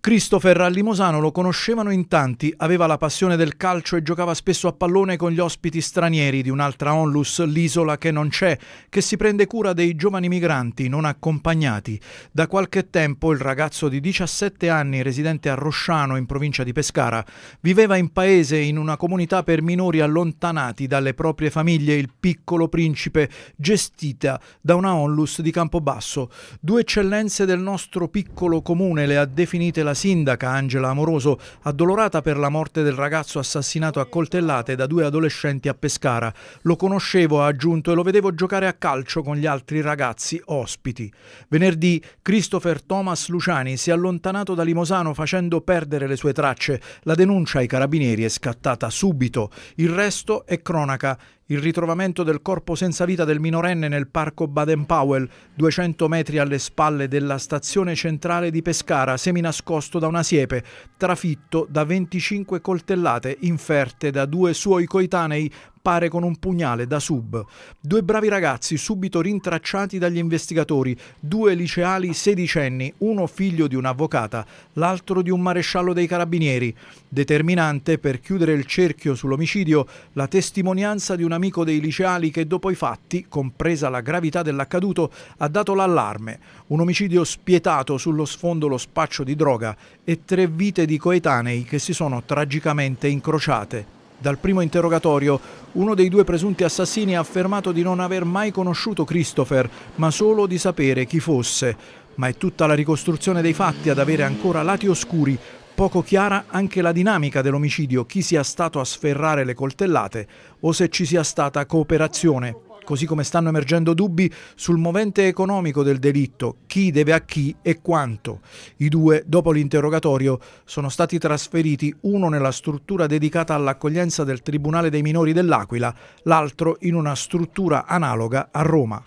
Christopher a Limosano lo conoscevano in tanti, aveva la passione del calcio e giocava spesso a pallone con gli ospiti stranieri di un'altra onlus, l'isola che non c'è, che si prende cura dei giovani migranti non accompagnati. Da qualche tempo il ragazzo di 17 anni, residente a Rosciano in provincia di Pescara, viveva in paese in una comunità per minori allontanati dalle proprie famiglie, il Piccolo Principe, gestita da una onlus di Campobasso. Due eccellenze del nostro piccolo comune le ha definite la la sindaca Angela Amoroso, addolorata per la morte del ragazzo assassinato a coltellate da due adolescenti a Pescara. Lo conoscevo, ha aggiunto, e lo vedevo giocare a calcio con gli altri ragazzi ospiti. Venerdì Christopher Thomas Luciani si è allontanato da Limosano facendo perdere le sue tracce. La denuncia ai carabinieri è scattata subito. Il resto è cronaca il ritrovamento del corpo senza vita del minorenne nel parco Baden-Powell, 200 metri alle spalle della stazione centrale di Pescara, seminascosto da una siepe, trafitto da 25 coltellate inferte da due suoi coetanei appare con un pugnale da sub. Due bravi ragazzi subito rintracciati dagli investigatori, due liceali sedicenni, uno figlio di un'avvocata, l'altro di un maresciallo dei carabinieri. Determinante per chiudere il cerchio sull'omicidio la testimonianza di un amico dei liceali che dopo i fatti, compresa la gravità dell'accaduto, ha dato l'allarme. Un omicidio spietato sullo sfondo lo spaccio di droga e tre vite di coetanei che si sono tragicamente incrociate. Dal primo interrogatorio, uno dei due presunti assassini ha affermato di non aver mai conosciuto Christopher, ma solo di sapere chi fosse. Ma è tutta la ricostruzione dei fatti ad avere ancora lati oscuri, poco chiara anche la dinamica dell'omicidio, chi sia stato a sferrare le coltellate o se ci sia stata cooperazione così come stanno emergendo dubbi sul movente economico del delitto, chi deve a chi e quanto. I due, dopo l'interrogatorio, sono stati trasferiti uno nella struttura dedicata all'accoglienza del Tribunale dei Minori dell'Aquila, l'altro in una struttura analoga a Roma.